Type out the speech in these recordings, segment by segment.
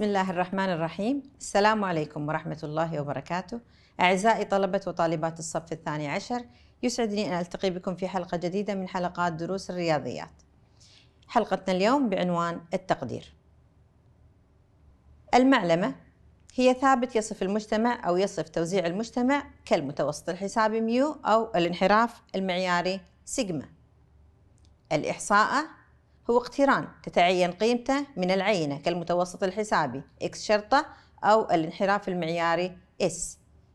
بسم الله الرحمن الرحيم السلام عليكم ورحمة الله وبركاته أعزائي طلبة وطالبات الصف الثاني عشر يسعدني أن ألتقي بكم في حلقة جديدة من حلقات دروس الرياضيات حلقتنا اليوم بعنوان التقدير المعلمة هي ثابت يصف المجتمع أو يصف توزيع المجتمع كالمتوسط الحسابي ميو أو الانحراف المعياري سيجما الإحصاءة هو اقتران تتعين قيمته من العينة كالمتوسط الحسابي X شرطة أو الانحراف المعياري S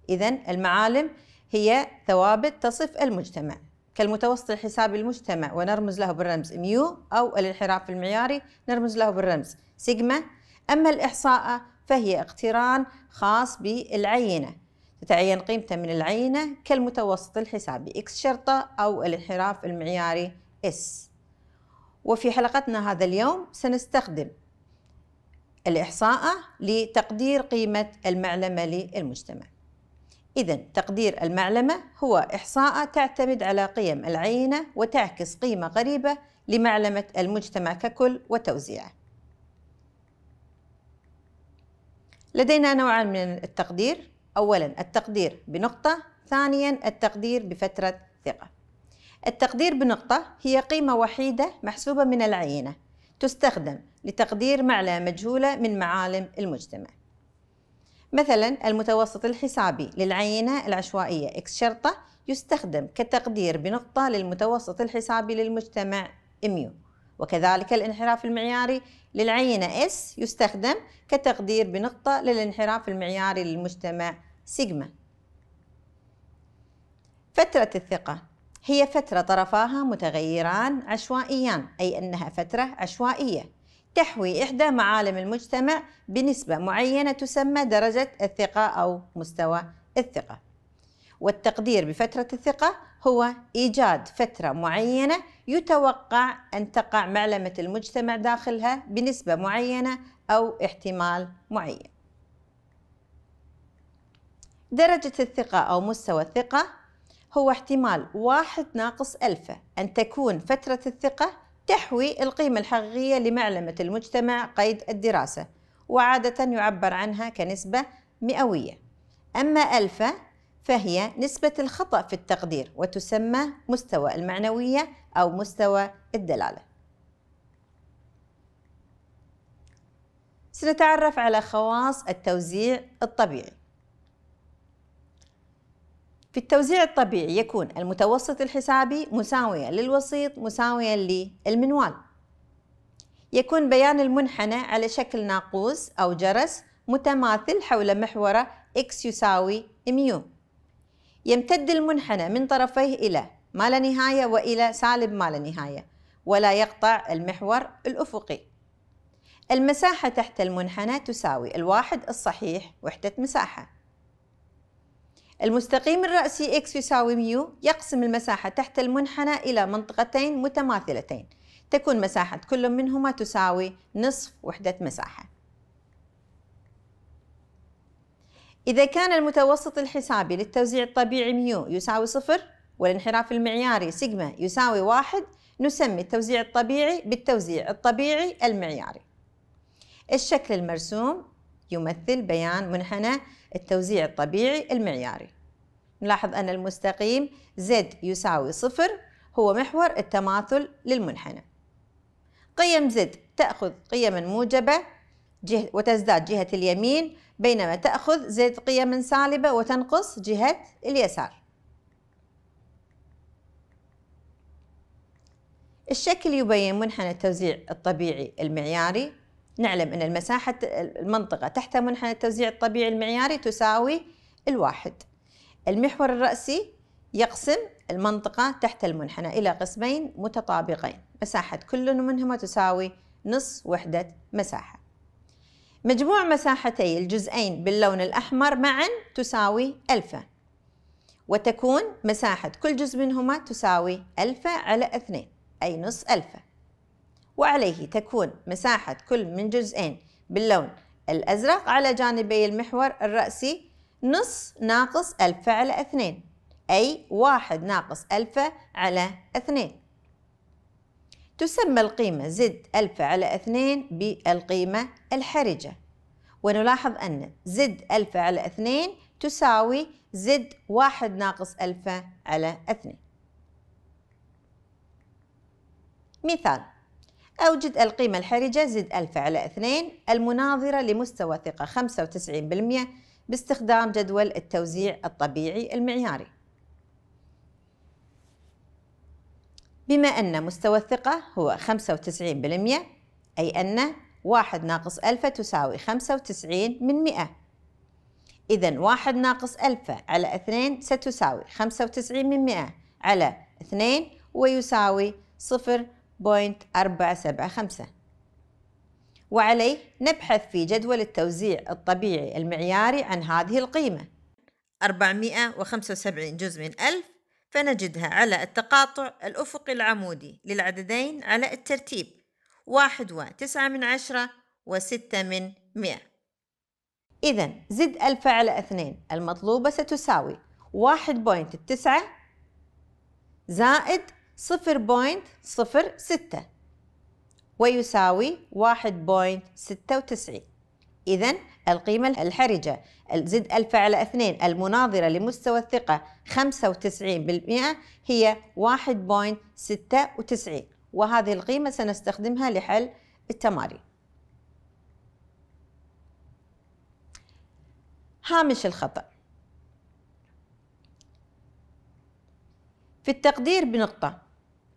إذا المعالم هي ثوابت تصف المجتمع كالمتوسط الحسابي المجتمع ونرمز له بالرمز ميو أو الانحراف المعياري نرمز له بالرمز سيجما أما الإحصاء فهي اقتران خاص بالعينة تتعين قيمته من العينة كالمتوسط الحسابي X شرطة أو الانحراف المعياري S وفي حلقتنا هذا اليوم سنستخدم الإحصاءة لتقدير قيمة المعلمة للمجتمع إذا تقدير المعلمة هو إحصاءة تعتمد على قيم العينة وتعكس قيمة قريبة لمعلمة المجتمع ككل وتوزيعه لدينا نوعان من التقدير أولا التقدير بنقطة ثانيا التقدير بفترة ثقة التقدير بنقطة هي قيمة وحيدة محسوبة من العينة تستخدم لتقدير معلى مجهولة من معالم المجتمع مثلا المتوسط الحسابي للعينة العشوائية إكس شرطة يستخدم كتقدير بنقطة للمتوسط الحسابي للمجتمع ميو وكذلك الانحراف المعياري للعينة S يستخدم كتقدير بنقطة للانحراف المعياري للمجتمع سيجما فترة الثقة هي فترة طرفاها متغيران عشوائيان أي أنها فترة عشوائية تحوي إحدى معالم المجتمع بنسبة معينة تسمى درجة الثقة أو مستوى الثقة والتقدير بفترة الثقة هو إيجاد فترة معينة يتوقع أن تقع معلمة المجتمع داخلها بنسبة معينة أو احتمال معين درجة الثقة أو مستوى الثقة هو احتمال واحد ناقص ألفة أن تكون فترة الثقة تحوي القيمة الحقيقية لمعلمة المجتمع قيد الدراسة وعادة يعبر عنها كنسبة مئوية أما ألفة فهي نسبة الخطأ في التقدير وتسمى مستوى المعنوية أو مستوى الدلالة. سنتعرف على خواص التوزيع الطبيعي. في التوزيع الطبيعي يكون المتوسط الحسابي مساويا للوسيط مساويا للمنوال يكون بيان المنحنى على شكل ناقوس أو جرس متماثل حول محوره x يساوي ميو يمتد المنحنى من طرفيه إلى ما لا نهاية وإلى سالب ما لا نهاية ولا يقطع المحور الأفقي المساحة تحت المنحنى تساوي الواحد الصحيح وحدة مساحة المستقيم الرأسي x يساوي ميو يقسم المساحة تحت المنحنى إلى منطقتين متماثلتين تكون مساحة كل منهما تساوي نصف وحدة مساحة إذا كان المتوسط الحسابي للتوزيع الطبيعي ميو يساوي صفر والانحراف المعياري سيجما يساوي واحد نسمي التوزيع الطبيعي بالتوزيع الطبيعي المعياري الشكل المرسوم يمثل بيان منحنى التوزيع الطبيعي المعياري نلاحظ أن المستقيم Z يساوي صفر هو محور التماثل للمنحنى قيم Z تأخذ قيما موجبة وتزداد جهة اليمين بينما تأخذ Z قيما سالبة وتنقص جهة اليسار الشكل يبين منحنى التوزيع الطبيعي المعياري نعلم أن المساحة المنطقة تحت منحنى التوزيع الطبيعي المعياري تساوي الواحد المحور الرأسي يقسم المنطقة تحت المنحنى إلى قسمين متطابقين مساحة كل منهما تساوي نصف وحدة مساحة مجموع مساحتي الجزئين باللون الأحمر معا تساوي ألفا وتكون مساحة كل جزء منهما تساوي ألفا على اثنين أي نص ألفا وعليه تكون مساحة كل من جزئين باللون الأزرق على جانبي المحور الرأسي نص ناقص ألف على اثنين أي واحد ناقص ألف على اثنين تسمى القيمة زد ألف على اثنين بالقيمة الحرجة ونلاحظ أن زد ألف على اثنين تساوي زد واحد ناقص ألف على اثنين مثال أوجد القيمة الحرجة زد ألف على اثنين المناظرة لمستوى ثقة 95% باستخدام جدول التوزيع الطبيعي المعياري بما أن مستوى الثقة هو 95% أي أن واحد ناقص ألف تساوي 95 من 100 إذا واحد ناقص ألف على اثنين ستساوي 95 من 100 على اثنين ويساوي صفر 0.475 وعليه نبحث في جدول التوزيع الطبيعي المعياري عن هذه القيمة 475 جزء من 1000 فنجدها على التقاطع الأفقي العمودي للعددين على الترتيب 1.9 من 10 و6 من 100 إذا زد 1000 على 2 المطلوبة ستساوي 1.9 زائد 0.06 ويساوي 1.96 إذا القيمة الحرجة زد ألف على 2 المناظرة لمستوى الثقة 95% هي 1.96 وهذه القيمة سنستخدمها لحل التمارين هامش الخطأ في التقدير بنقطة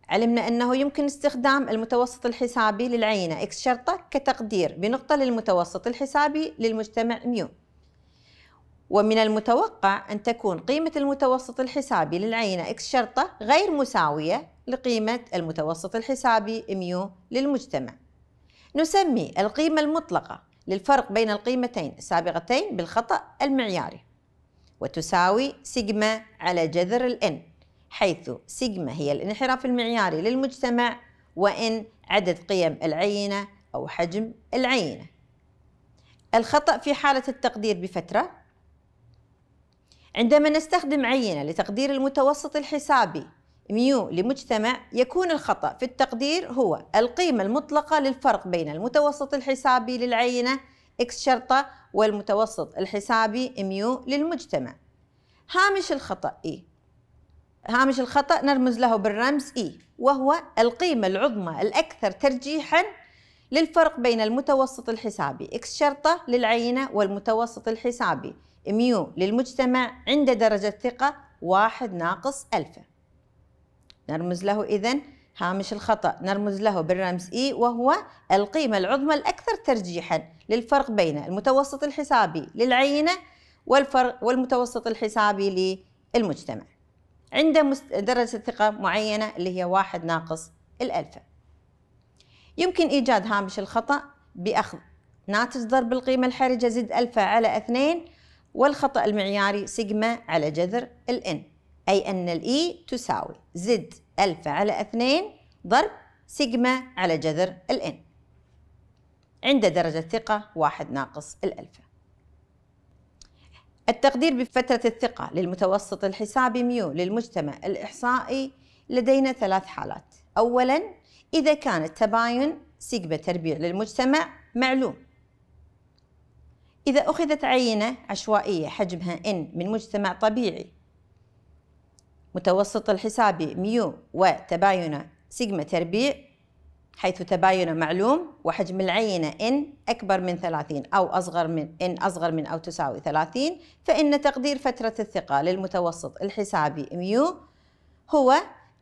علمنا أنه يمكن استخدام المتوسط الحسابي للعينة إكس شرطة كتقدير بنقطة للمتوسط الحسابي للمجتمع ميو ومن المتوقع أن تكون قيمة المتوسط الحسابي للعينة إكس شرطة غير مساوية لقيمة المتوسط الحسابي ميو للمجتمع نسمي القيمة المطلقة للفرق بين القيمتين السابقتين بالخطأ المعياري وتساوي سيجما على جذر الـ N حيث سيجما هي الانحراف المعياري للمجتمع وإن عدد قيم العينة أو حجم العينة الخطأ في حالة التقدير بفترة عندما نستخدم عينة لتقدير المتوسط الحسابي ميو لمجتمع يكون الخطأ في التقدير هو القيمة المطلقة للفرق بين المتوسط الحسابي للعينة إكس شرطة والمتوسط الحسابي ميو للمجتمع هامش الخطأ إي هامش الخطأ نرمز له بالرمز E وهو القيمة العظمى الأكثر ترجيحا للفرق بين المتوسط الحسابي إكس شرطة للعينة والمتوسط الحسابي ميو للمجتمع عند درجة ثقة واحد ناقص ألفا نرمز له إذن هامش الخطأ نرمز له بالرمز E وهو القيمة العظمى الأكثر ترجيحا للفرق بين المتوسط الحسابي للعينة والفرق والمتوسط الحسابي للمجتمع عنده درجة ثقة معينة اللي هي واحد ناقص الألفة يمكن إيجاد هامش الخطأ بأخذ ناتج ضرب القيمة الحرجة زد ألفا على اثنين والخطأ المعياري سيجما على جذر الإن أي أن الإي e تساوي زد ألفا على اثنين ضرب سيجما على جذر الإن عند درجة ثقة واحد ناقص الألفة التقدير بفترة الثقة للمتوسط الحسابي ميو للمجتمع الإحصائي لدينا ثلاث حالات أولا إذا كان التباين سيجما تربيع للمجتمع معلوم إذا أخذت عينة عشوائية حجمها N من مجتمع طبيعي متوسط الحسابي ميو وتباينه سيجما تربيع حيث تباينه معلوم وحجم العينة إن أكبر من 30 أو أصغر من إن أصغر من أو تساوي 30 فإن تقدير فترة الثقة للمتوسط الحسابي ميو هو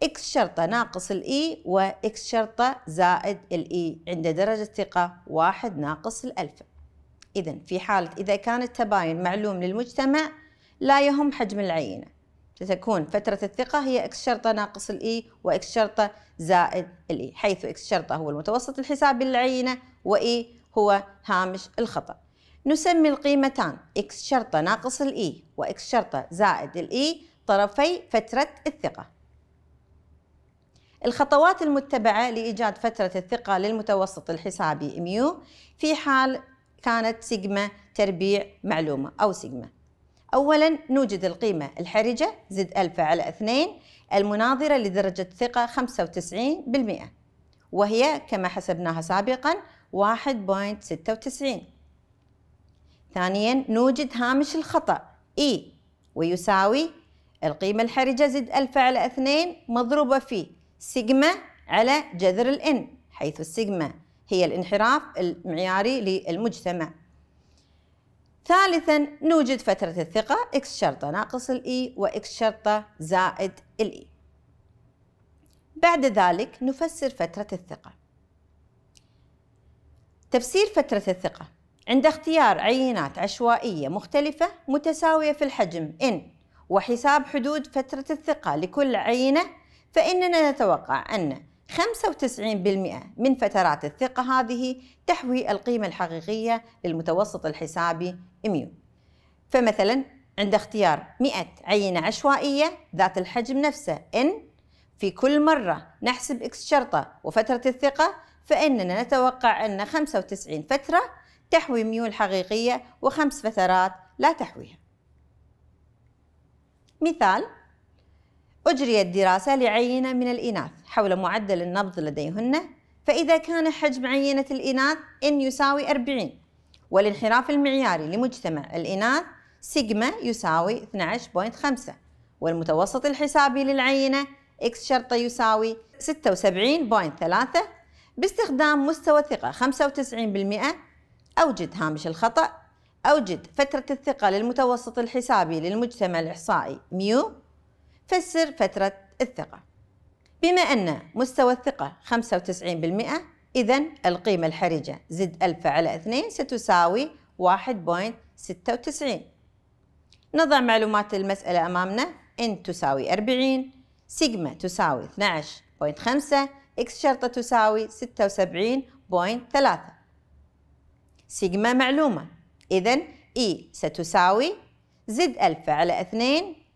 إكس شرطة ناقص الإي e وإكس شرطة زائد الإي e عند درجة ثقة واحد ناقص الألف إذا في حالة إذا كان التباين معلوم للمجتمع لا يهم حجم العينة ستكون فترة الثقة هي اكس شرطة ناقص الاي e واكس شرطة زائد الاي e، حيث اكس شرطة هو المتوسط الحسابي للعينة واي e هو هامش الخطأ نسمي القيمتان اكس شرطة ناقص الاي واكس شرطة زائد الاي طرفي فترة الثقة الخطوات المتبعة لإيجاد فترة الثقة للمتوسط الحسابي ميو في حال كانت سيجما تربيع معلومة أو سيجما أولا نوجد القيمة الحرجة زد ألفا على 2 المناظرة لدرجة ثقة 95% وهي كما حسبناها سابقا 1.96 ثانيا نوجد هامش الخطأ E ويساوي القيمة الحرجة زد ألفا على 2 مضروبة في سيجما على جذر الN N حيث السيجما هي الانحراف المعياري للمجتمع ثالثا نوجد فترة الثقة إكس شرطة ناقص e و وإكس شرطة زائد e بعد ذلك نفسر فترة الثقة تفسير فترة الثقة عند اختيار عينات عشوائية مختلفة متساوية في الحجم N وحساب حدود فترة الثقة لكل عينة فإننا نتوقع أن 95% من فترات الثقة هذه تحوي القيمة الحقيقية للمتوسط الحسابي إميو فمثلا عند اختيار 100 عينة عشوائية ذات الحجم نفسه N في كل مرة نحسب X شرطة وفترة الثقة فإننا نتوقع أن 95 فترة تحوي ميو الحقيقية وخمس فترات لا تحويها مثال أجريت دراسة لعينة من الإناث حول معدل النبض لديهن فإذا كان حجم عينة الإناث N يساوي 40 والانحراف المعياري لمجتمع الإناث سيجما يساوي 12.5 والمتوسط الحسابي للعينة X شرطة يساوي 76.3 باستخدام مستوى ثقة 95% أوجد هامش الخطأ أوجد فترة الثقة للمتوسط الحسابي للمجتمع الإحصائي ميو فسر فترة الثقة بما أن مستوى الثقة 95% إذا القيمة الحرجة زد ألف على 2 ستساوي 1.96 نضع معلومات المسألة أمامنا إن تساوي 40 سيجما تساوي 12.5 إكس شرطة تساوي 76.3 سيجما معلومة إذا E ستساوي زد ألف على 2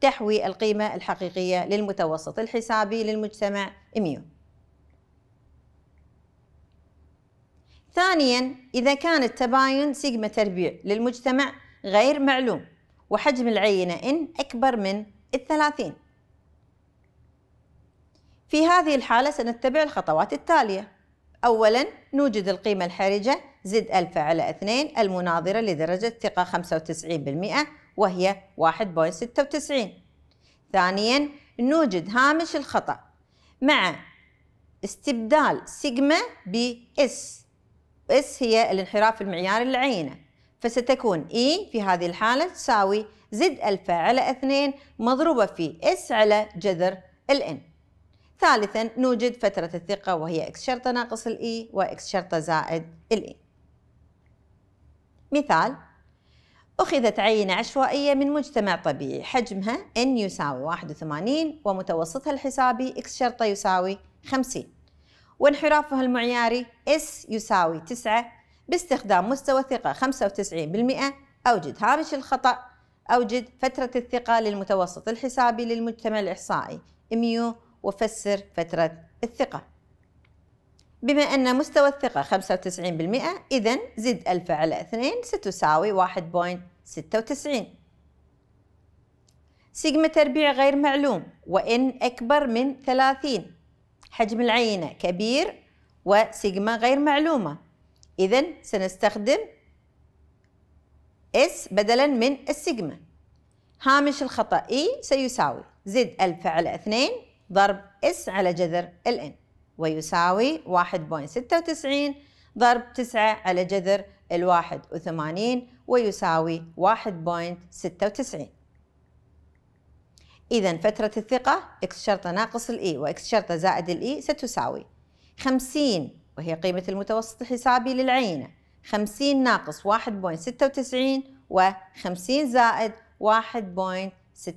تحوي القيمة الحقيقية للمتوسط الحسابي للمجتمع ميو ثانيا إذا كان التباين سيجما تربيع للمجتمع غير معلوم وحجم العينة إن أكبر من الثلاثين في هذه الحالة سنتبع الخطوات التالية أولا نوجد القيمة الحرجة زد ألفا على 2 المناظرة لدرجة ثقة 95% وهي 1.96 ثانيا نوجد هامش الخطأ مع استبدال سيجما ب اس اس هي الانحراف المعياري للعينة فستكون اي e في هذه الحالة تساوي زد ألفا على 2 مضروبة في اس على جذر الان ثالثا نوجد فترة الثقة وهي اكس شرطة ناقص الاي e واكس شرطة زائد الاي e. مثال أخذت عينة عشوائية من مجتمع طبيعي حجمها N يساوي 81 ومتوسطها الحسابي X شرطة يساوي 50 وانحرافها المعياري S يساوي 9 باستخدام مستوى ثقة 95% أوجد هامش الخطأ أوجد فترة الثقة للمتوسط الحسابي للمجتمع الإحصائي ميو وفسر فترة الثقة بما أن مستوى الثقة 95% إذا زد ألف على 2 ستساوي 1.96 سيجما تربيع غير معلوم وإن أكبر من 30 حجم العينة كبير وسيجما غير معلومة إذا سنستخدم اس بدلا من السيجما هامش الخطأ E سيساوي زد ألف على 2 ضرب اس على جذر الان ويساوي 1.96 ضرب 9 على جذر ال 81 ويساوي 1.96 إذا فترة الثقة إكس شرطة ناقص الإي e وإكس شرطة زائد الإي e ستساوي 50 وهي قيمة المتوسط الحسابي للعينة 50 ناقص 1.96 و50 زائد 1.96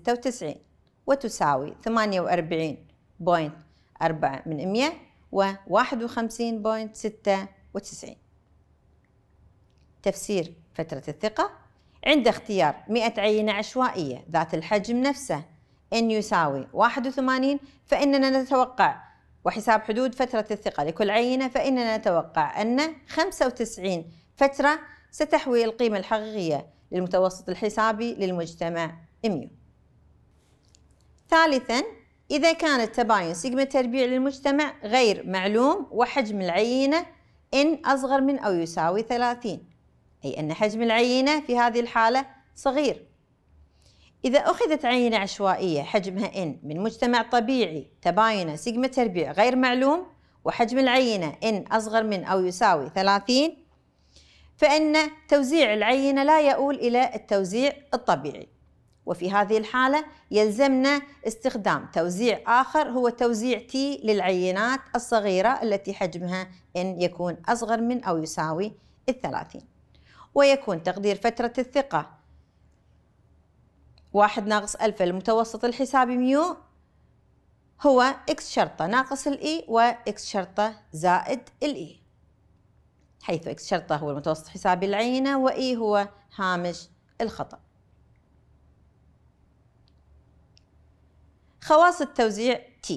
وتساوي 48.4 من 100 و51.96 تفسير فترة الثقة عند اختيار 100 عينة عشوائية ذات الحجم نفسه إن يساوي 81 فإننا نتوقع وحساب حدود فترة الثقة لكل عينة فإننا نتوقع أن 95 فترة ستحوي القيمة الحقيقية للمتوسط الحسابي للمجتمع 100 ثالثاً إذا كان التباين سيجما تربيع للمجتمع غير معلوم وحجم العينة إن أصغر من أو يساوي 30 أي أن حجم العينة في هذه الحالة صغير إذا أخذت عينة عشوائية حجمها إن من مجتمع طبيعي تباين سيجما تربيع غير معلوم وحجم العينة إن أصغر من أو يساوي 30 فإن توزيع العينة لا يؤول إلى التوزيع الطبيعي وفي هذه الحالة يلزمنا استخدام توزيع آخر هو توزيع T للعينات الصغيرة التي حجمها إن يكون أصغر من أو يساوي الثلاثين ويكون تقدير فترة الثقة واحد ناقص ألف المتوسط الحسابي ميو هو إكس شرطة ناقص الإي e وإكس شرطة زائد الإي e. حيث إكس شرطة هو المتوسط الحسابي العينة وإي e هو هامش الخطأ خواص التوزيع T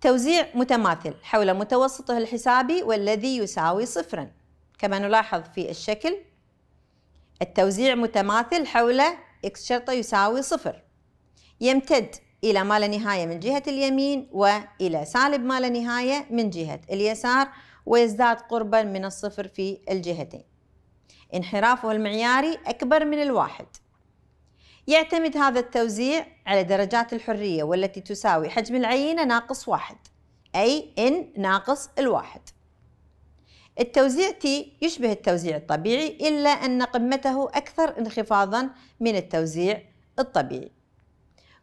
توزيع متماثل حول متوسطه الحسابي والذي يساوي صفرا كما نلاحظ في الشكل التوزيع متماثل حول x شرطة يساوي صفر يمتد إلى ما لا نهاية من جهة اليمين وإلى سالب ما لا نهاية من جهة اليسار ويزداد قربا من الصفر في الجهتين انحرافه المعياري أكبر من الواحد يعتمد هذا التوزيع على درجات الحرية والتي تساوي حجم العينة ناقص واحد أي N ناقص الواحد التوزيع T يشبه التوزيع الطبيعي إلا أن قمته أكثر انخفاضا من التوزيع الطبيعي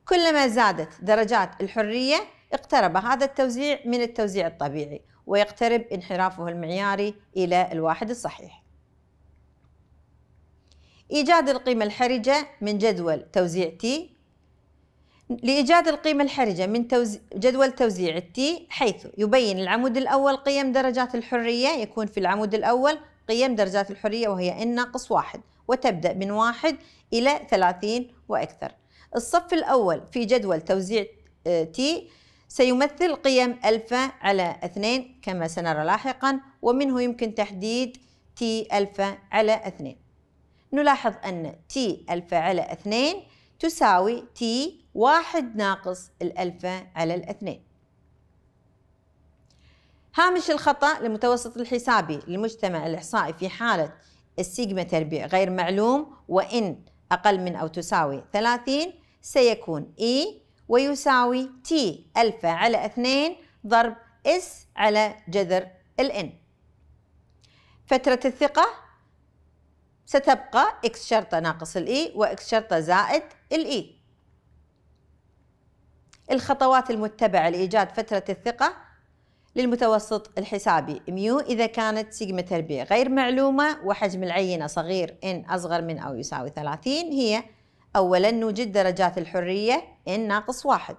كلما زادت درجات الحرية اقترب هذا التوزيع من التوزيع الطبيعي ويقترب انحرافه المعياري إلى الواحد الصحيح إيجاد القيمة الحرجة من جدول توزيع T لإيجاد القيمة الحرجة من توزي... جدول توزيع T حيث يبين العمود الأول قيم درجات الحرية يكون في العمود الأول قيم درجات الحرية وهي n ناقص واحد وتبدأ من واحد إلى ثلاثين وأكثر الصف الأول في جدول توزيع آه، t سيمثل قيم ألفا على اثنين كما سنرى لاحقا ومنه يمكن تحديد t ألفا على اثنين نلاحظ أن تي ألفا على اثنين تساوي تي واحد ناقص الألفا على الاثنين هامش الخطأ لمتوسط الحسابي للمجتمع الإحصائي في حالة السيجما تربيع غير معلوم وإن أقل من أو تساوي 30 سيكون E ويساوي T ألفا على 2 ضرب S على جذر الإن فترة الثقة ستبقى إكس شرطة ناقص الإي e وإكس شرطة زائد الإي e. الخطوات المتبعة لإيجاد فترة الثقة للمتوسط الحسابي ميو إذا كانت سيجما تربية غير معلومة وحجم العينة صغير إن أصغر من أو يساوي 30 هي أولا نوجد درجات الحرية إن ناقص واحد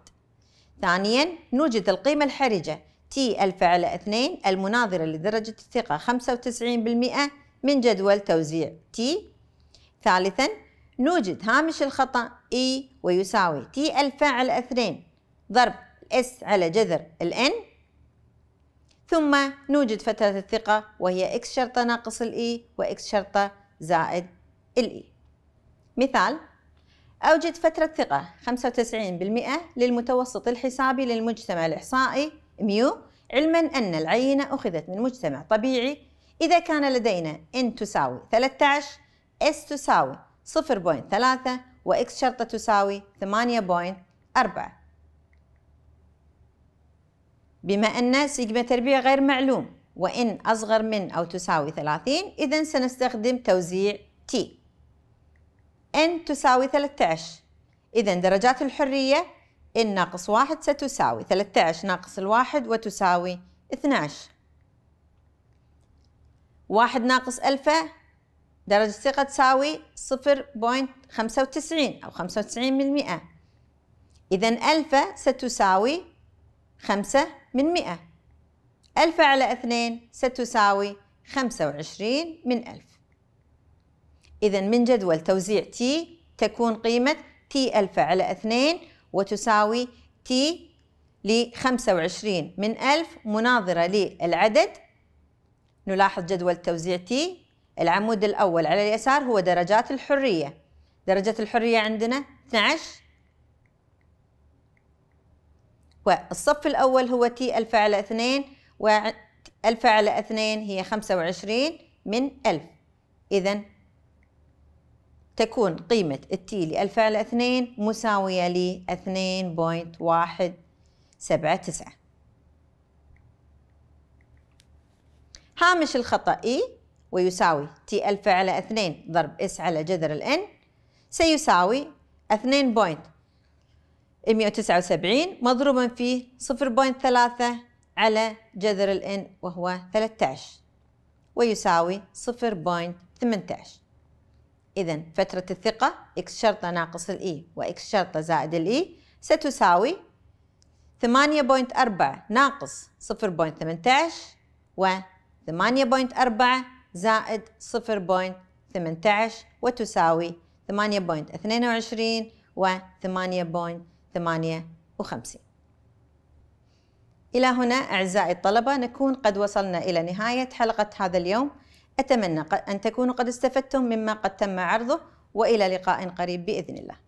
ثانيا نوجد القيمة الحرجة تي على 2 المناظرة لدرجة الثقة 95% من جدول توزيع T ثالثا نوجد هامش الخطأ E ويساوي T الفاعل 2 ضرب S على جذر N ثم نوجد فترة الثقة وهي X شرطة ناقص e و X شرطة زائد E مثال أوجد فترة ثقة 95% للمتوسط الحسابي للمجتمع الإحصائي ميو علما أن العينة أخذت من مجتمع طبيعي إذا كان لدينا n تساوي 13 s تساوي 0.3 x شرطة تساوي 8.4 بما أن سيجما تربيع غير معلوم وإن أصغر من أو تساوي 30 إذا سنستخدم توزيع t n تساوي 13 إذا درجات الحرية n ناقص 1 ستساوي 13 ناقص الواحد وتساوي 12 واحد ناقص ألفا درجة ثقة تساوي صفر بوينت خمسة وتسعين أو خمسة وتسعين من مئة إذا ألفا ستساوي خمسة من مئة ألفا على اثنين ستساوي خمسة وعشرين من ألف إذا من جدول توزيع T تكون قيمة T ألفا على اثنين وتساوي T لخمسة وعشرين من ألف مناظرة للعدد نلاحظ جدول توزيع تي العمود الأول على اليسار هو درجات الحرية درجة الحرية عندنا 12 والصف الأول هو تي ألف على اثنين وألف على اثنين هي خمسة وعشرين من ألف إذا تكون قيمة التي لألف على اثنين مساوية لـ 2.179 هامش الخطأ E ويساوي تي ألف على 2 ضرب اس على جذر ال N سيساوي 2 بوينت وسبعين مضروبا في 0.3 على جذر ال N وهو 13 ويساوي 0.18 إذا فترة الثقة x شرطة ناقص الإي E شرطة زائد ال E ستساوي 8.4 ناقص 0.18 و 8.4 زائد 0.18 وتساوي 8.22 و 8.58 إلى هنا أعزائي الطلبة نكون قد وصلنا إلى نهاية حلقة هذا اليوم أتمنى أن تكونوا قد استفدتم مما قد تم عرضه وإلى لقاء قريب بإذن الله